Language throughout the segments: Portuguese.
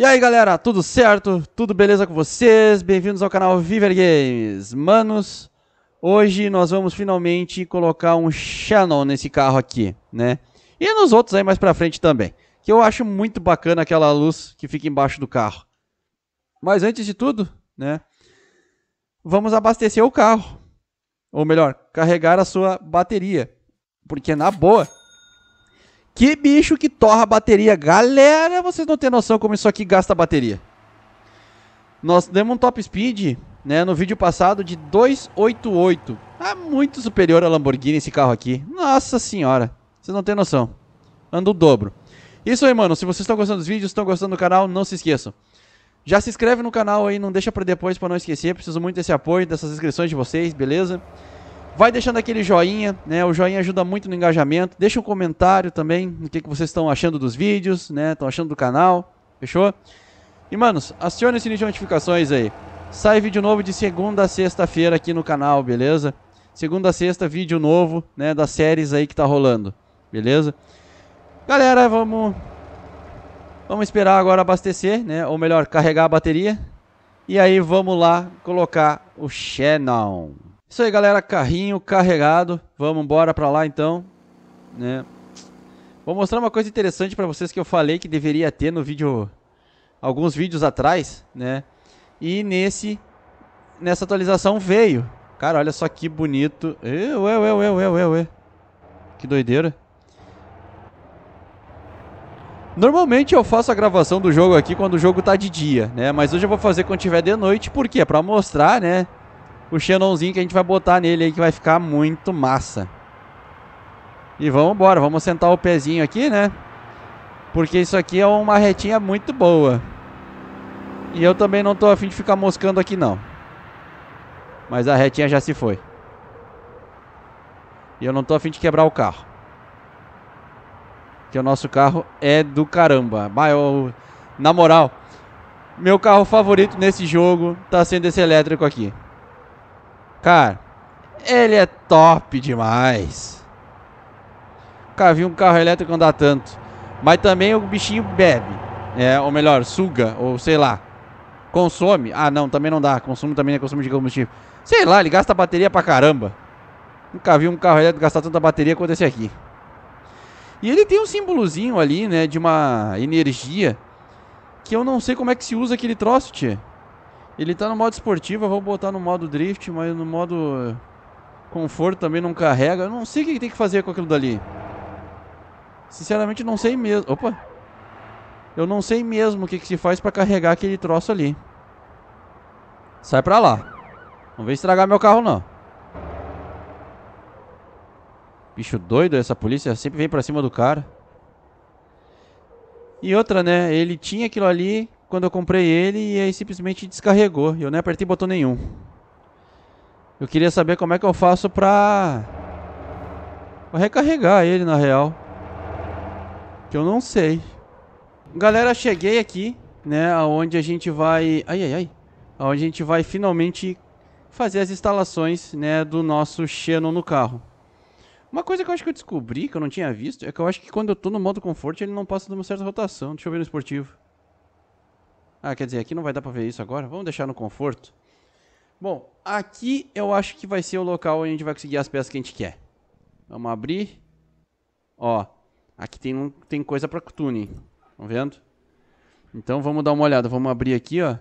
E aí galera, tudo certo? Tudo beleza com vocês? Bem-vindos ao canal Viver Games. Manos, hoje nós vamos finalmente colocar um Shannon nesse carro aqui, né? E nos outros aí mais pra frente também. Que eu acho muito bacana aquela luz que fica embaixo do carro. Mas antes de tudo, né? Vamos abastecer o carro. Ou melhor, carregar a sua bateria. Porque na boa, que bicho que torra a bateria. Galera, vocês não têm noção como isso aqui gasta bateria. Nós demos um top speed né, no vídeo passado de 288. É tá muito superior à Lamborghini esse carro aqui. Nossa senhora, vocês não têm noção. Anda o dobro. Isso aí, mano. Se vocês estão gostando dos vídeos, estão gostando do canal, não se esqueçam. Já se inscreve no canal aí, não deixa para depois para não esquecer. Preciso muito desse apoio, dessas inscrições de vocês, beleza? Vai deixando aquele joinha, né? O joinha ajuda muito no engajamento. Deixa um comentário também, o que, que vocês estão achando dos vídeos, né? Estão achando do canal, fechou? E, manos, acione o sininho de notificações aí. Sai vídeo novo de segunda a sexta-feira aqui no canal, beleza? Segunda a sexta, vídeo novo, né? Das séries aí que tá rolando, beleza? Galera, vamos... Vamos esperar agora abastecer, né? Ou melhor, carregar a bateria. E aí vamos lá colocar o Shannon. Isso aí, galera, carrinho carregado. Vamos embora para lá então, né? Vou mostrar uma coisa interessante para vocês que eu falei que deveria ter no vídeo alguns vídeos atrás, né? E nesse nessa atualização veio. Cara, olha só que bonito. Ué, ué, ué, ué, ué, ué. Que doideira. Normalmente eu faço a gravação do jogo aqui quando o jogo tá de dia, né? Mas hoje eu vou fazer quando tiver de noite, porque é pra mostrar, né? o Xenonzinho que a gente vai botar nele aí, que vai ficar muito massa. E vamos embora, vamos sentar o pezinho aqui, né? Porque isso aqui é uma retinha muito boa. E eu também não tô afim de ficar moscando aqui, não. Mas a retinha já se foi. E eu não tô afim de quebrar o carro. Que o nosso carro é do caramba. Mas eu, na moral, meu carro favorito nesse jogo tá sendo esse elétrico aqui. Cara, ele é top demais. Nunca vi um carro elétrico andar tanto. Mas também o bichinho bebe. É, ou melhor, suga, ou sei lá. Consome. Ah, não, também não dá. Consumo também é consumo de combustível. Sei lá, ele gasta bateria pra caramba. Nunca vi um carro elétrico gastar tanta bateria quanto esse aqui. E ele tem um símbolozinho ali, né, de uma energia que eu não sei como é que se usa aquele troço, tia. Ele tá no modo esportivo, eu vou botar no modo drift, mas no modo conforto também não carrega. Eu não sei o que tem que fazer com aquilo dali. Sinceramente, não sei mesmo. Opa! Eu não sei mesmo o que, que se faz pra carregar aquele troço ali. Sai pra lá. Não vem estragar meu carro, não. Bicho doido essa polícia. Sempre vem pra cima do cara. E outra, né? Ele tinha aquilo ali quando eu comprei ele e aí simplesmente descarregou. Eu nem apertei botão nenhum. Eu queria saber como é que eu faço pra... pra recarregar ele, na real. Que eu não sei. Galera, cheguei aqui, né? aonde a gente vai... Ai, ai, ai. aonde a gente vai finalmente fazer as instalações, né? Do nosso Xenon no carro. Uma coisa que eu acho que eu descobri, que eu não tinha visto, é que eu acho que quando eu tô no modo conforto, ele não passa de uma certa rotação. Deixa eu ver no esportivo. Ah, quer dizer, aqui não vai dar para ver isso agora. Vamos deixar no conforto. Bom, aqui eu acho que vai ser o local onde a gente vai conseguir as peças que a gente quer. Vamos abrir. Ó, aqui tem, tem coisa pra tuning. Estão vendo? Então vamos dar uma olhada. Vamos abrir aqui, ó.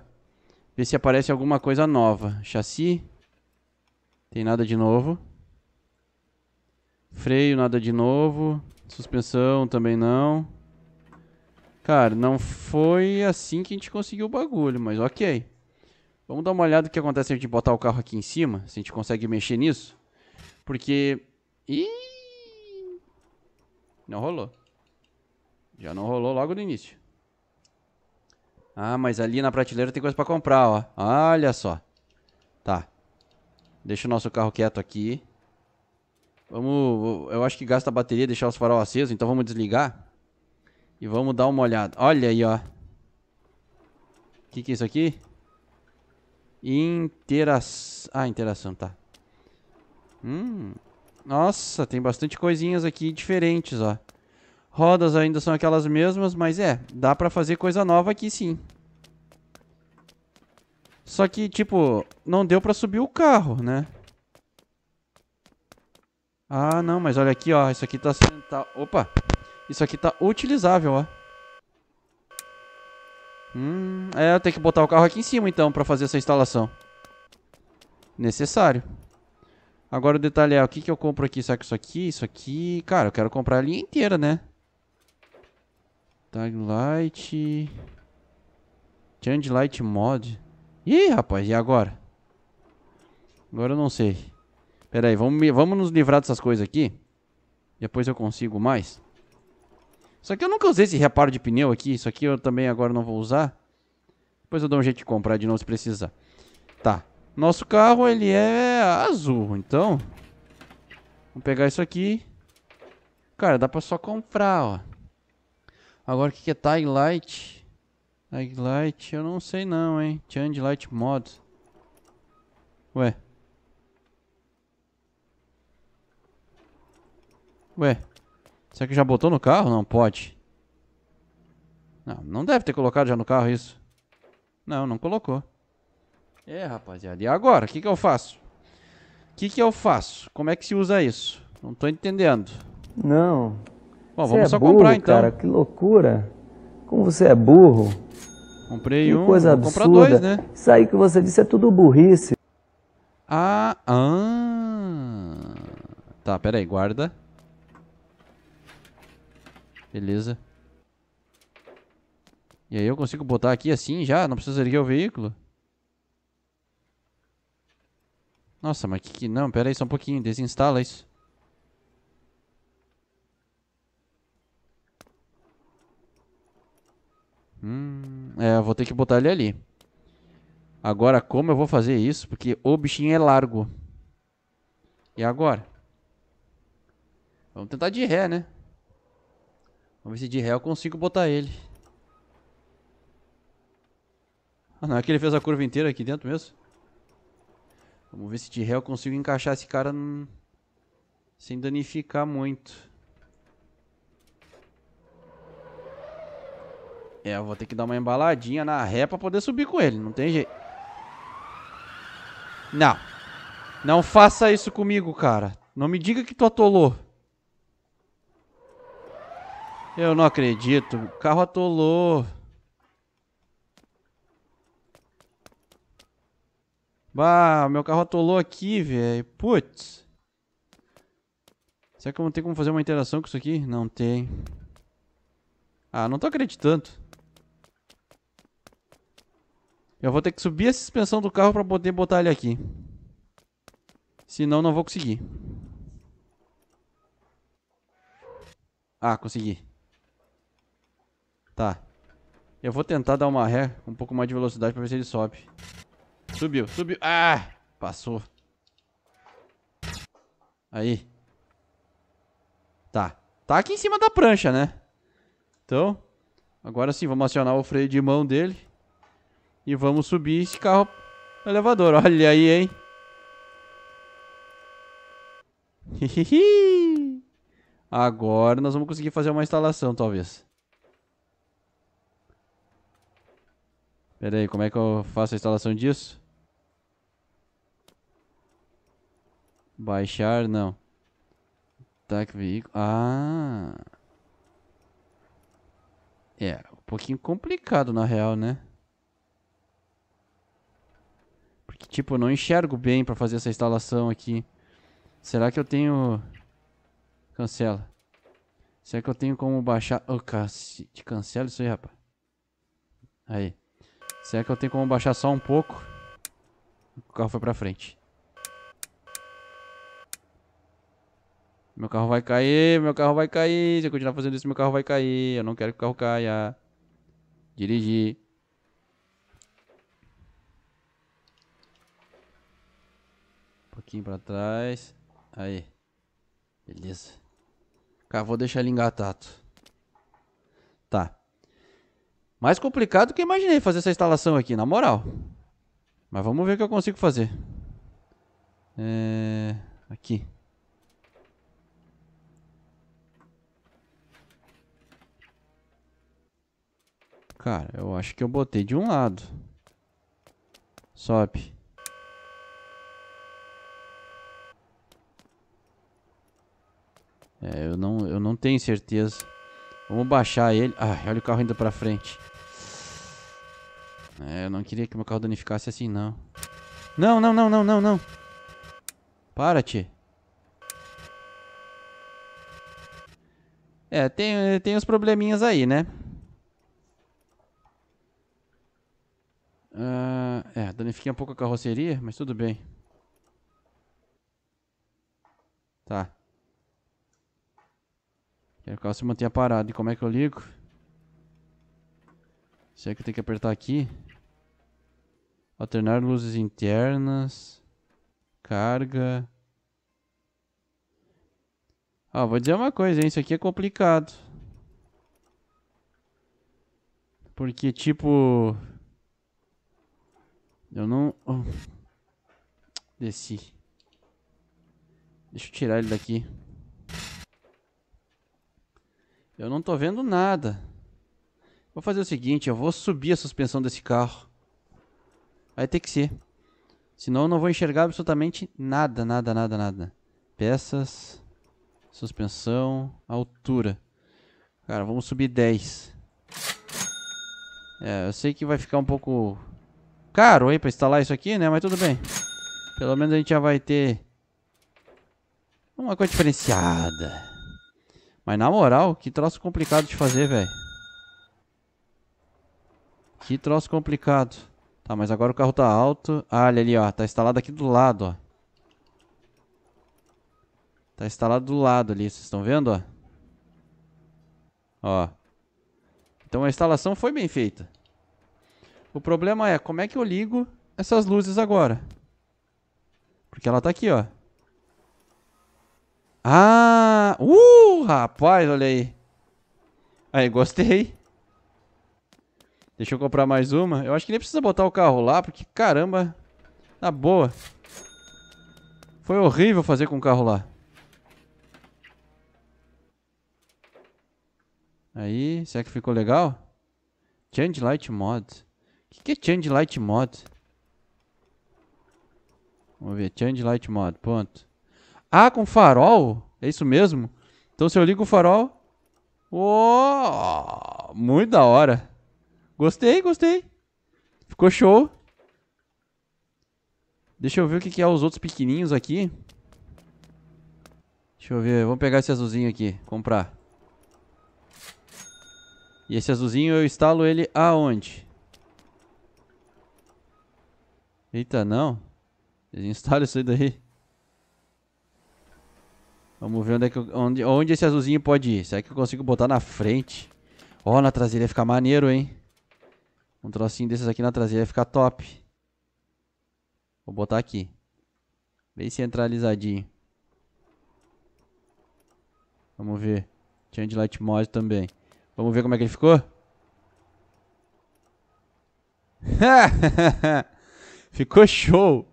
Ver se aparece alguma coisa nova. Chassi. Tem nada de novo. Freio, nada de novo. Suspensão também não. Cara, não foi assim que a gente conseguiu o bagulho, mas ok. Vamos dar uma olhada no que acontece se a gente botar o carro aqui em cima, se a gente consegue mexer nisso. Porque... Ih! Não rolou. Já não rolou logo no início. Ah, mas ali na prateleira tem coisa pra comprar, ó. Olha só. Tá. Deixa o nosso carro quieto aqui. Vamos... Eu acho que gasta a bateria deixar os faróis acesos, então vamos desligar. E vamos dar uma olhada. Olha aí, ó. O que, que é isso aqui? Interação. Ah, interação, tá. Hum. Nossa, tem bastante coisinhas aqui diferentes, ó. Rodas ainda são aquelas mesmas, mas é, dá pra fazer coisa nova aqui sim. Só que, tipo, não deu pra subir o carro, né? Ah, não, mas olha aqui, ó. Isso aqui tá sentado. Tá, opa! Isso aqui tá utilizável, ó. Hum, é, tenho que botar o carro aqui em cima então pra fazer essa instalação. Necessário. Agora o detalhe é, o que que eu compro aqui? Será que isso aqui, isso aqui... Cara, eu quero comprar a linha inteira, né? Tag light... Change light mod... Ih, rapaz, e agora? Agora eu não sei. Pera aí, vamos, vamos nos livrar dessas coisas aqui. Depois eu consigo mais. Só que eu nunca usei esse reparo de pneu aqui. Isso aqui eu também agora não vou usar. Depois eu dou um jeito de comprar de novo se precisar. Tá. Nosso carro, ele é azul, então... Vamos pegar isso aqui. Cara, dá pra só comprar, ó. Agora, o que, é Tag Light? Tag Light, eu não sei não, hein. Change Light Mod. Ué. Ué. Será que já botou no carro? Não, pode. Não, não deve ter colocado já no carro isso. Não, não colocou. É, rapaziada. E agora? O que, que eu faço? O que, que eu faço? Como é que se usa isso? Não tô entendendo. Não. Bom, você vamos é só burro, comprar então. Cara, que loucura. Como você é burro. Comprei que um, coisa absurda. dois, né? Isso aí que você disse é tudo burrice. Ah, ah. Tá, peraí, guarda. Beleza. E aí eu consigo botar aqui assim já? Não precisa erguer o veículo? Nossa, mas que que... Não, pera aí só um pouquinho. Desinstala isso. Hum, é, eu vou ter que botar ele ali. Agora, como eu vou fazer isso? Porque o bichinho é largo. E agora? Vamos tentar de ré, né? Vamos ver se de ré eu consigo botar ele. Ah, não é que ele fez a curva inteira aqui dentro mesmo? Vamos ver se de ré eu consigo encaixar esse cara n... sem danificar muito. É, eu vou ter que dar uma embaladinha na ré pra poder subir com ele, não tem jeito. Não. Não faça isso comigo, cara. Não me diga que tu atolou. Eu não acredito. O carro atolou. Bah, meu carro atolou aqui, velho. Putz. Será que eu não tenho como fazer uma interação com isso aqui? Não tem. Ah, não tô acreditando. Eu vou ter que subir a suspensão do carro pra poder botar ele aqui. Senão não vou conseguir. Ah, consegui. Tá. Eu vou tentar dar uma ré, um pouco mais de velocidade pra ver se ele sobe. Subiu, subiu. Ah! Passou. Aí. Tá. Tá aqui em cima da prancha, né? Então, agora sim, vamos acionar o freio de mão dele. E vamos subir esse carro no elevador. Olha aí, hein? Agora nós vamos conseguir fazer uma instalação, talvez. Pera aí, como é que eu faço a instalação disso? Baixar, não. Tac tá, veículo. Ah. É, um pouquinho complicado na real, né? Porque, tipo, eu não enxergo bem pra fazer essa instalação aqui. Será que eu tenho... Cancela. Será que eu tenho como baixar... Ô, oh, cacete, cancela isso aí, rapaz. Aí. Será que eu tenho como baixar só um pouco? O carro foi pra frente. Meu carro vai cair, meu carro vai cair. Se eu continuar fazendo isso, meu carro vai cair. Eu não quero que o carro caia. Dirigir. Um pouquinho pra trás. Aí. Beleza. Cara, vou deixar ele engatado. Tá. Mais complicado do que eu imaginei fazer essa instalação aqui, na moral. Mas vamos ver o que eu consigo fazer. É... Aqui. Cara, eu acho que eu botei de um lado. Sobe. É, eu não, eu não tenho certeza. Vamos baixar ele. Ah, olha o carro indo pra frente. É, eu não queria que meu carro danificasse assim, não. Não, não, não, não, não, não. Para, tchê. É, tem, tem uns probleminhas aí, né? Uh, é, danifiquei um pouco a carroceria, mas tudo bem. Tá. Quero que ela se mantenha parada. E como é que eu ligo? Será que eu tenho que apertar aqui? Alternar luzes internas. Carga. Ó, ah, vou dizer uma coisa, hein? Isso aqui é complicado. Porque, tipo... Eu não... Oh, desci. Deixa eu tirar ele daqui. Eu não tô vendo nada. Vou fazer o seguinte, eu vou subir a suspensão desse carro. Vai ter que ser. Senão eu não vou enxergar absolutamente nada, nada, nada, nada. Peças, suspensão, altura. Cara, vamos subir 10. É, eu sei que vai ficar um pouco caro aí pra instalar isso aqui, né? Mas tudo bem. Pelo menos a gente já vai ter uma coisa diferenciada. Mas na moral, que troço complicado de fazer, velho. Que troço complicado. Tá, mas agora o carro tá alto. Ah, olha ali, ó. Tá instalado aqui do lado, ó. Tá instalado do lado ali, vocês estão vendo, ó? Ó. Então a instalação foi bem feita. O problema é, como é que eu ligo essas luzes agora? Porque ela tá aqui, ó. Ah! Uh, rapaz, olha aí. Aí, gostei. Deixa eu comprar mais uma. Eu acho que nem precisa botar o carro lá, porque, caramba, tá boa. Foi horrível fazer com o carro lá. Aí, será que ficou legal? Change Light Mod. O que, que é Change Light Mod? Vamos ver, Change Light Mod, ponto. Ah, com farol? É isso mesmo? Então se eu ligo o farol. Oh, muito da hora. Gostei, gostei. Ficou show. Deixa eu ver o que, que é os outros pequenininhos aqui. Deixa eu ver. Vamos pegar esse azulzinho aqui. Comprar. E esse azulzinho eu instalo ele aonde? Eita, não. Desinstala isso aí daí. Vamos ver onde, é que eu, onde, onde esse azulzinho pode ir. Será que eu consigo botar na frente? Ó, oh, na traseira ia ficar maneiro, hein? Um trocinho desses aqui na traseira ia ficar top. Vou botar aqui. Bem centralizadinho. Vamos ver. Change Light Mod também. Vamos ver como é que ele ficou? ficou show!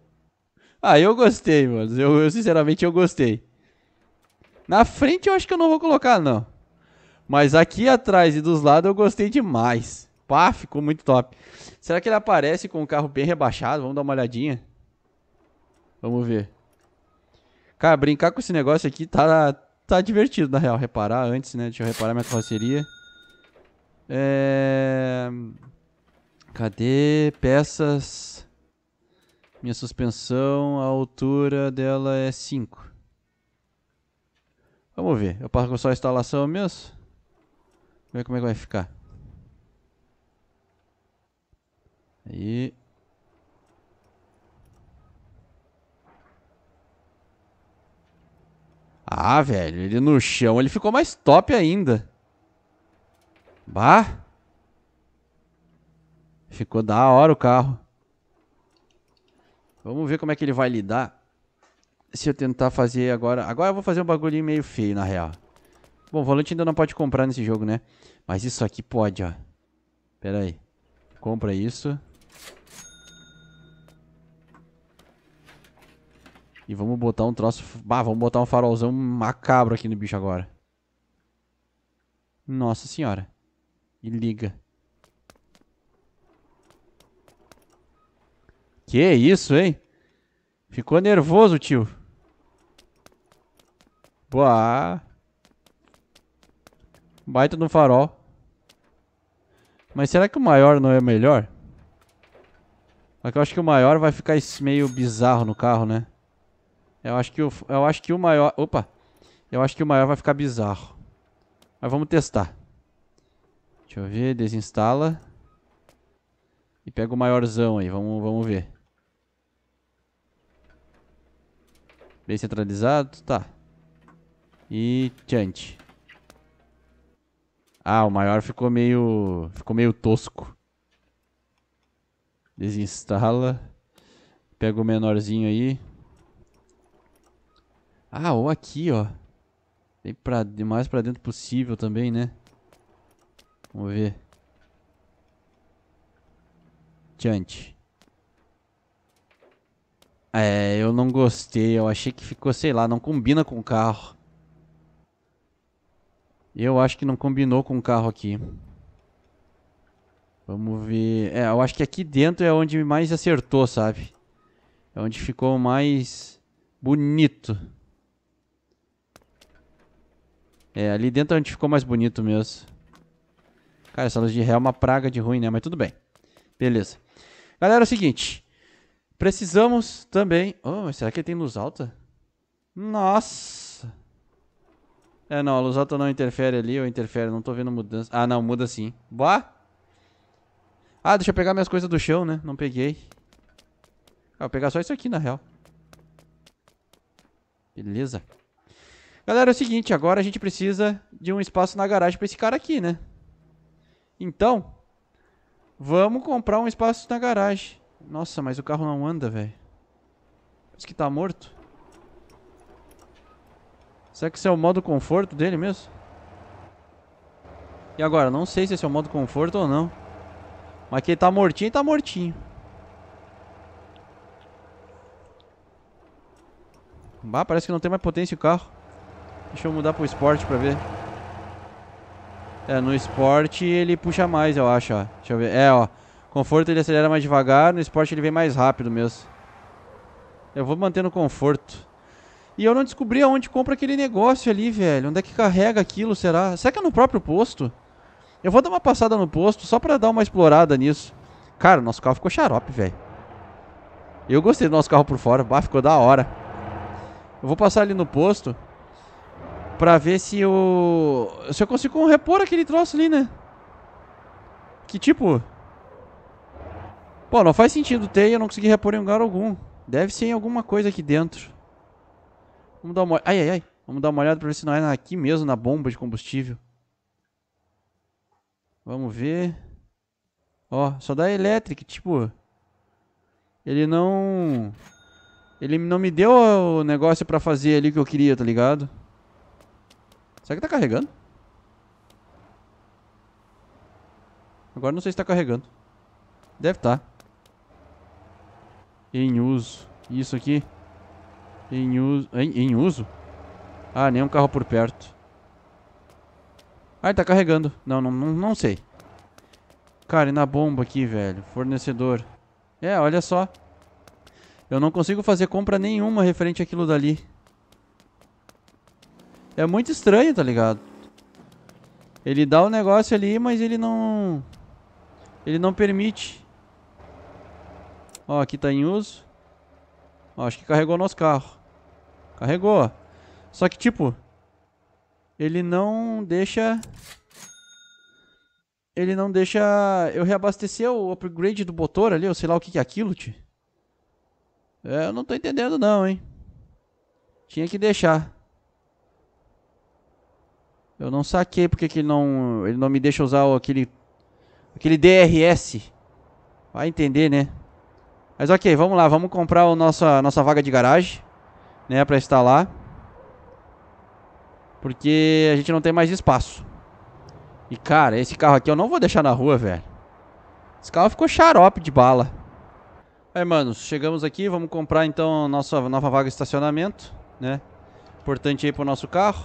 Ah, eu gostei, mano. Eu, eu sinceramente eu gostei. Na frente eu acho que eu não vou colocar, não. Mas aqui atrás e dos lados eu gostei demais. Pá, ficou muito top. Será que ele aparece com o carro bem rebaixado? Vamos dar uma olhadinha. Vamos ver. Cara, brincar com esse negócio aqui tá, tá divertido, na real. Reparar antes, né? Deixa eu reparar minha carroceria. É... Cadê peças? Minha suspensão, a altura dela é 5. Vamos ver. Eu passo com só a instalação mesmo. Ver como é que vai ficar. Aí. Ah, velho, ele no chão, ele ficou mais top ainda. Bah. Ficou da hora o carro. Vamos ver como é que ele vai lidar se eu tentar fazer agora... Agora eu vou fazer um bagulho meio feio, na real. Bom, volante ainda não pode comprar nesse jogo, né? Mas isso aqui pode, ó. Pera aí. Compra isso. E vamos botar um troço... Bah, vamos botar um farolzão macabro aqui no bicho agora. Nossa senhora. E liga. Que isso, hein? Ficou nervoso, tio. Pô, ah. Baita no farol. Mas será que o maior não é melhor? Porque eu acho que o maior vai ficar meio bizarro no carro, né? Eu acho que o, eu acho que o maior... Opa! Eu acho que o maior vai ficar bizarro. Mas vamos testar. Deixa eu ver, desinstala. E pega o maiorzão aí, vamos, vamos ver. Bem centralizado, tá. E Chant. Ah, o maior ficou meio. Ficou meio tosco. Desinstala. Pega o menorzinho aí. Ah, ou aqui, ó. Tem pra, mais pra dentro possível também, né? Vamos ver. Chant. É, eu não gostei. Eu achei que ficou, sei lá, não combina com o carro. Eu acho que não combinou com o carro aqui. Vamos ver... É, eu acho que aqui dentro é onde mais acertou, sabe? É onde ficou mais bonito. É, ali dentro é onde ficou mais bonito mesmo. Cara, essa luz de ré é uma praga de ruim, né? Mas tudo bem. Beleza. Galera, é o seguinte. Precisamos também... Oh, será que ele tem luz alta? Nossa! É, não, a Lusato não interfere ali, eu interfere, não tô vendo mudança. Ah, não, muda sim. Boa! Ah, deixa eu pegar minhas coisas do chão, né? Não peguei. Ah, vou pegar só isso aqui, na real. Beleza. Galera, é o seguinte, agora a gente precisa de um espaço na garagem pra esse cara aqui, né? Então, vamos comprar um espaço na garagem. Nossa, mas o carro não anda, velho. Parece que tá morto. Será que esse é o modo conforto dele mesmo? E agora? Não sei se esse é o modo conforto ou não. Mas que ele tá mortinho, tá mortinho. Bah, parece que não tem mais potência o carro. Deixa eu mudar pro esporte pra ver. É, no esporte ele puxa mais, eu acho, ó. Deixa eu ver. É, ó. Conforto ele acelera mais devagar, no esporte ele vem mais rápido mesmo. Eu vou manter no conforto. E eu não descobri aonde compra aquele negócio ali, velho. Onde é que carrega aquilo, será? Será que é no próprio posto? Eu vou dar uma passada no posto só pra dar uma explorada nisso. Cara, nosso carro ficou xarope, velho. Eu gostei do nosso carro por fora. Bah, ficou da hora. Eu vou passar ali no posto pra ver se eu... Se eu consigo repor aquele troço ali, né? Que tipo... Pô, não faz sentido ter e eu não consegui repor em lugar algum. Deve ser em alguma coisa aqui dentro. Vamos dar uma Ai, ai, ai. Vamos dar uma olhada pra ver se não é aqui mesmo, na bomba de combustível. Vamos ver. Ó, só dá elétrica, tipo... Ele não... Ele não me deu o negócio pra fazer ali que eu queria, tá ligado? Será que tá carregando? Agora não sei se tá carregando. Deve tá. Em uso. Isso aqui. Em uso. Em, em uso? Ah, nenhum carro por perto. Ah, ele tá carregando. Não, não, não, não sei. Cara, e na bomba aqui, velho? Fornecedor. É, olha só. Eu não consigo fazer compra nenhuma referente àquilo dali. É muito estranho, tá ligado? Ele dá o negócio ali, mas ele não... Ele não permite. Ó, aqui tá em uso. Ó, acho que carregou nosso carro. Carregou. Só que, tipo... Ele não deixa... Ele não deixa eu reabastecer o upgrade do motor ali, ou sei lá o que, que é aquilo, tio. É, eu não tô entendendo não, hein. Tinha que deixar. Eu não saquei porque que ele não, ele não me deixa usar aquele, aquele DRS. Vai entender, né? Mas ok, vamos lá, vamos comprar a nossa, nossa vaga de garagem, né, pra instalar. Porque a gente não tem mais espaço. E cara, esse carro aqui eu não vou deixar na rua, velho. Esse carro ficou xarope de bala. Aí, manos, chegamos aqui, vamos comprar então nossa nova vaga de estacionamento, né? Importante aí pro nosso carro.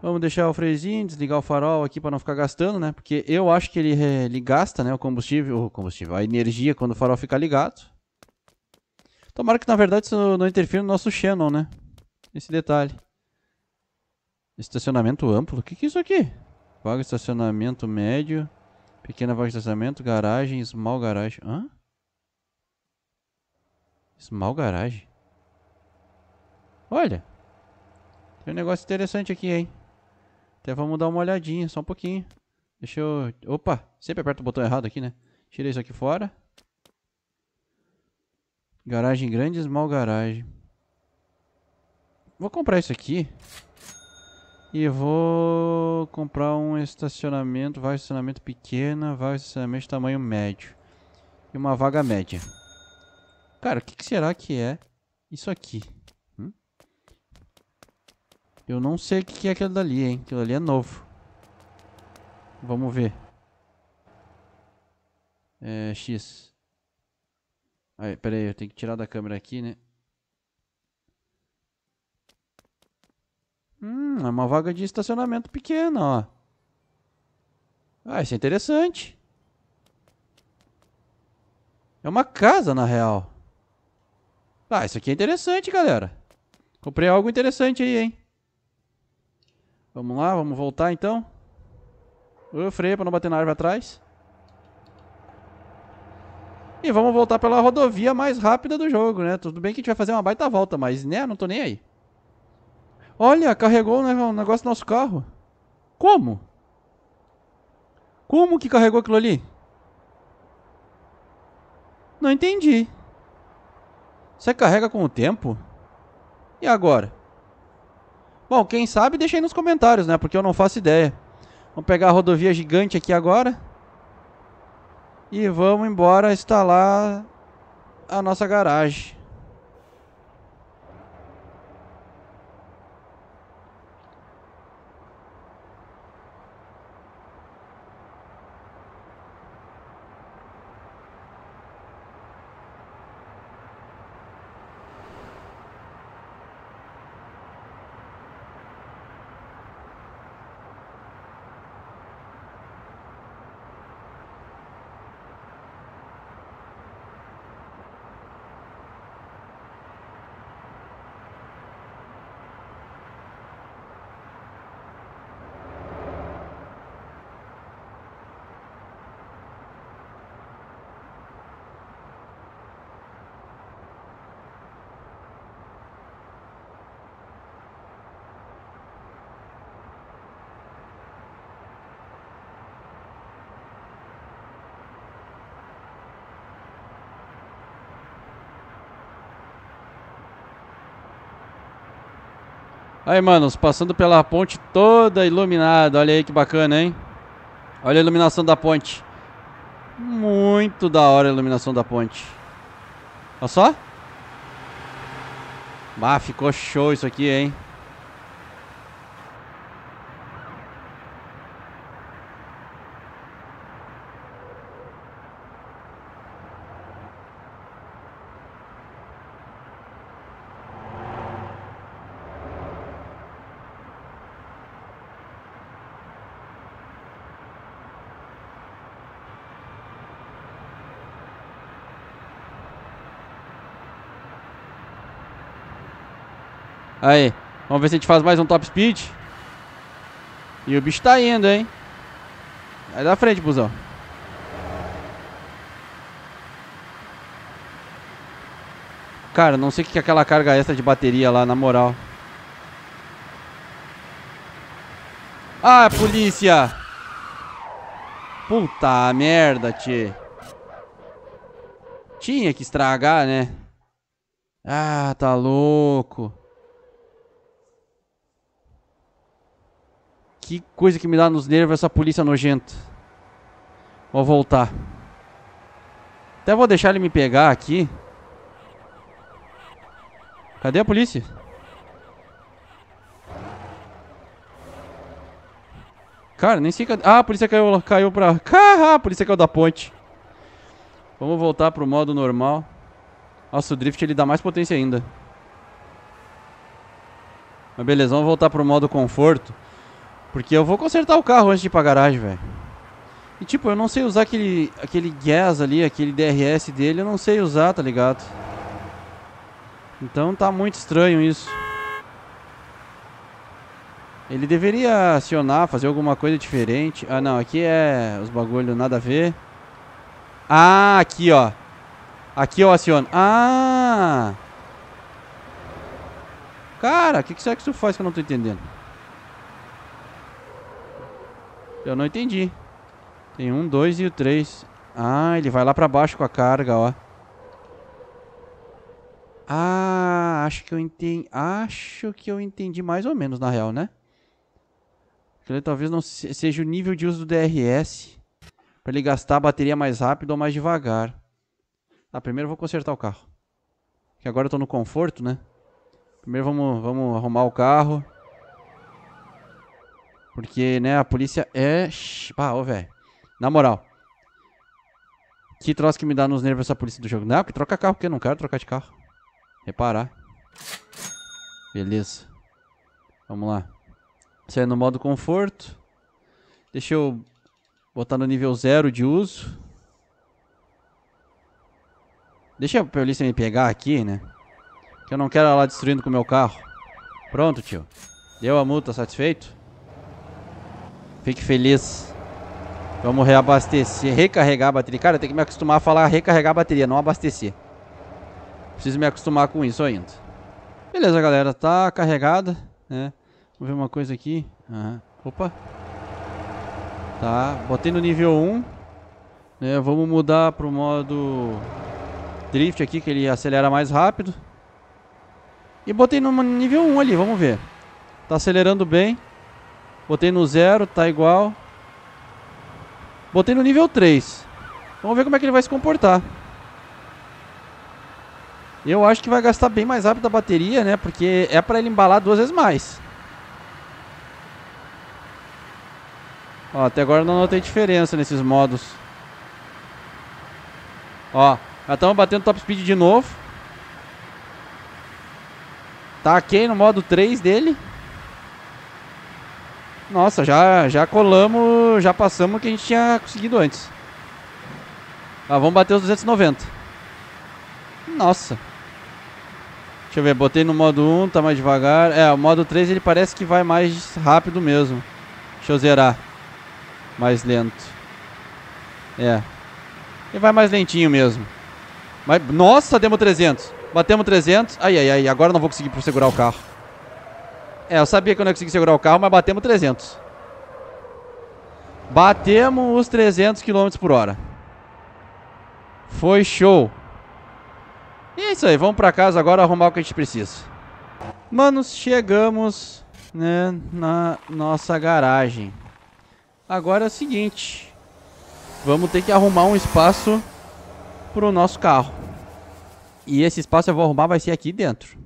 Vamos deixar o frezinho, desligar o farol aqui para não ficar gastando, né? Porque eu acho que ele, ele gasta, né, o combustível, o combustível, a energia quando o farol fica ligado. Tomara que na verdade isso não interfira no nosso Xenon, né? Esse detalhe. Estacionamento amplo. O que, que é isso aqui? Vaga estacionamento médio, pequena vaga de estacionamento, garagem, small garagem. Hã? Small garagem. Olha. Tem um negócio interessante aqui, hein? Até vamos dar uma olhadinha, só um pouquinho. Deixa eu... Opa, sempre aperto o botão errado aqui, né? Tirei isso aqui fora. Garagem grande, small garagem. Vou comprar isso aqui. E vou comprar um estacionamento, vaga de estacionamento pequena, vaga de estacionamento de tamanho médio. E uma vaga média. Cara, o que, que será que é isso aqui? Eu não sei o que é aquilo dali, hein? Aquilo ali é novo. Vamos ver. É, X. Aí, peraí, aí, eu tenho que tirar da câmera aqui, né? Hum, é uma vaga de estacionamento pequena, ó. Ah, isso é interessante. É uma casa, na real. Ah, isso aqui é interessante, galera. Comprei algo interessante aí, hein? Vamos lá, vamos voltar então. Eu freio para não bater na árvore atrás. E vamos voltar pela rodovia mais rápida do jogo, né? Tudo bem que a gente vai fazer uma baita volta, mas né, não tô nem aí. Olha, carregou né, o negócio do nosso carro. Como? Como que carregou aquilo ali? Não entendi. Você carrega com o tempo? E agora? Bom, quem sabe deixa aí nos comentários, né? Porque eu não faço ideia. Vamos pegar a rodovia gigante aqui agora. E vamos embora instalar a nossa garagem. Aí, manos, passando pela ponte toda iluminada. Olha aí que bacana, hein? Olha a iluminação da ponte. Muito da hora a iluminação da ponte. Olha só. Bah, ficou show isso aqui, hein? Aí. Vamos ver se a gente faz mais um top speed. E o bicho tá indo, hein? Vai da frente, busão. Cara, não sei o que é aquela carga extra de bateria lá, na moral. Ah, é polícia! Puta merda, tchê. Tinha que estragar, né? Ah, tá louco. Que coisa que me dá nos nervos é essa polícia nojenta. Vou voltar. Até vou deixar ele me pegar aqui. Cadê a polícia? Cara, nem sei cadê... Ah, a polícia caiu, caiu pra... Ah, a polícia caiu da ponte. Vamos voltar pro modo normal. Nossa, o drift ele dá mais potência ainda. Mas beleza, vamos voltar pro modo conforto. Porque eu vou consertar o carro antes de ir pra garagem, velho. E tipo, eu não sei usar aquele, aquele gas ali, aquele DRS dele, eu não sei usar, tá ligado? Então tá muito estranho isso. Ele deveria acionar, fazer alguma coisa diferente. Ah, não, aqui é os bagulho nada a ver. Ah, aqui, ó. Aqui eu aciono. Ah! Cara, o que, que será que isso faz que eu não tô entendendo? Eu não entendi. Tem um, dois e o três. Ah, ele vai lá pra baixo com a carga, ó. Ah, acho que eu entendi. Acho que eu entendi mais ou menos, na real, né? Ele talvez não seja o nível de uso do DRS. Pra ele gastar a bateria mais rápido ou mais devagar. Tá, primeiro eu vou consertar o carro. Que agora eu tô no conforto, né? Primeiro vamos, vamos arrumar o carro. Porque, né, a polícia é. Pá, ô, velho. Na moral. Que troço que me dá nos nervos essa polícia do jogo. Não, que troca carro, porque eu não quero trocar de carro. Reparar. Beleza. Vamos lá. Isso aí é no modo conforto. Deixa eu botar no nível zero de uso. Deixa a polícia me pegar aqui, né? Que eu não quero ela lá destruindo com o meu carro. Pronto, tio. Deu a multa, satisfeito? Fique feliz. Vamos reabastecer, recarregar a bateria. Cara, tem tenho que me acostumar a falar recarregar a bateria, não abastecer. Preciso me acostumar com isso ainda. Beleza, galera. Tá carregada, né? Vamos ver uma coisa aqui. Uhum. Opa. Tá, botei no nível 1. Né? Vamos mudar pro modo drift aqui, que ele acelera mais rápido. E botei no nível 1 ali, vamos ver. Tá acelerando bem. Botei no 0, tá igual. Botei no nível 3. Vamos ver como é que ele vai se comportar. Eu acho que vai gastar bem mais rápido a bateria, né? Porque é para ele embalar duas vezes mais. Ó, até agora não notei diferença nesses modos. Ó, já estamos batendo top speed de novo. Taquei no modo 3 dele. Nossa, já, já colamos, já passamos o que a gente tinha conseguido antes. Tá, vamos bater os 290. Nossa. Deixa eu ver, botei no modo 1, tá mais devagar. É, o modo 3 ele parece que vai mais rápido mesmo. Deixa eu zerar. Mais lento. É. Ele vai mais lentinho mesmo. Mas, nossa, demos 300. Batemos 300. Ai, ai, ai, agora não vou conseguir segurar o carro. É, eu sabia que eu não ia conseguir segurar o carro, mas batemos 300. Batemos os 300 km por hora. Foi show. E é isso aí, vamos pra casa agora arrumar o que a gente precisa. Manos, chegamos né, na nossa garagem. Agora é o seguinte. Vamos ter que arrumar um espaço pro nosso carro. E esse espaço eu vou arrumar vai ser aqui dentro.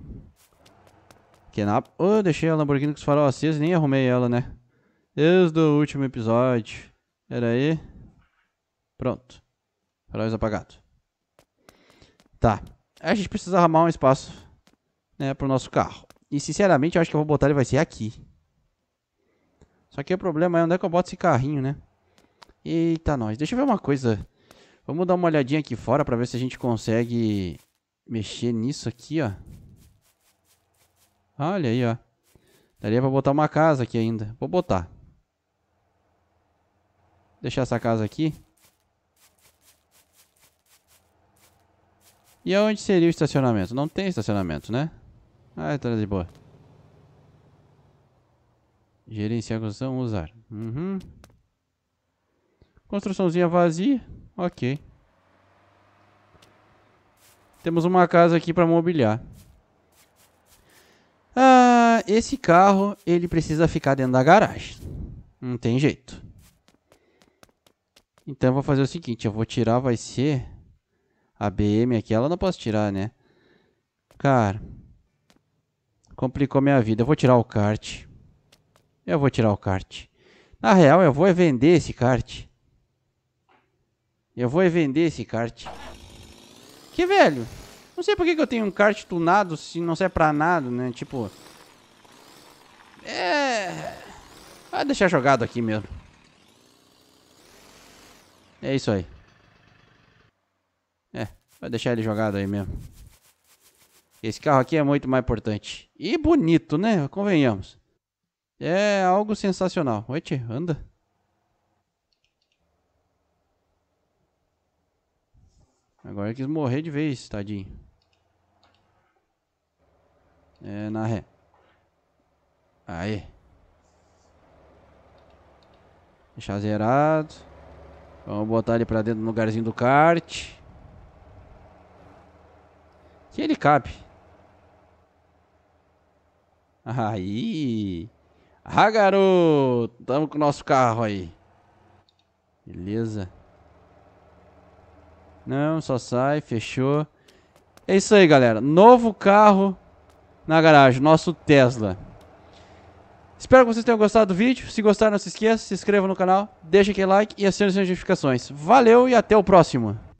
Kenapa. Oh, eu deixei a Lamborghini com os faróis acesos e nem arrumei ela, né? Desde o último episódio. Era aí. Pronto. Faróis apagados. Tá. A gente precisa arrumar um espaço né, pro nosso carro. E sinceramente, eu acho que eu vou botar ele vai ser aqui. Só que o problema é onde é que eu boto esse carrinho, né? Eita, nós. Deixa eu ver uma coisa. Vamos dar uma olhadinha aqui fora pra ver se a gente consegue mexer nisso aqui, ó. Olha aí, ó. Daria pra botar uma casa aqui ainda. Vou botar. Deixar essa casa aqui. E aonde seria o estacionamento? Não tem estacionamento, né? Ah, tá de boa. Gerenciar construção, usar. Uhum. Construçãozinha vazia. Ok. Temos uma casa aqui para mobiliar. Ah, esse carro, ele precisa ficar dentro da garagem. Não tem jeito. Então eu vou fazer o seguinte, eu vou tirar, vai ser... A BM aqui, ela não posso tirar, né? Cara... Complicou minha vida. Eu vou tirar o kart. Eu vou tirar o kart. Na real, eu vou vender esse kart. Eu vou vender esse kart. Que velho... Não sei por que, que eu tenho um kart tunado se não serve pra nada, né? Tipo... É... Vai deixar jogado aqui mesmo. É isso aí. É, vai deixar ele jogado aí mesmo. Esse carro aqui é muito mais importante. E bonito, né? Convenhamos. É algo sensacional. Oite, anda. Agora quis morrer de vez, tadinho. É na ré. Aí. Deixar zerado. Vamos botar ele pra dentro no lugarzinho do kart. Que ele cabe. Aí. Ah, garoto. Tamo com o nosso carro aí. Beleza. Não, só sai. Fechou. É isso aí, galera. Novo carro na garagem, nosso Tesla. Espero que vocês tenham gostado do vídeo. Se gostaram, não se esqueça, se inscreva no canal, deixa aquele like e acione as notificações. Valeu e até o próximo.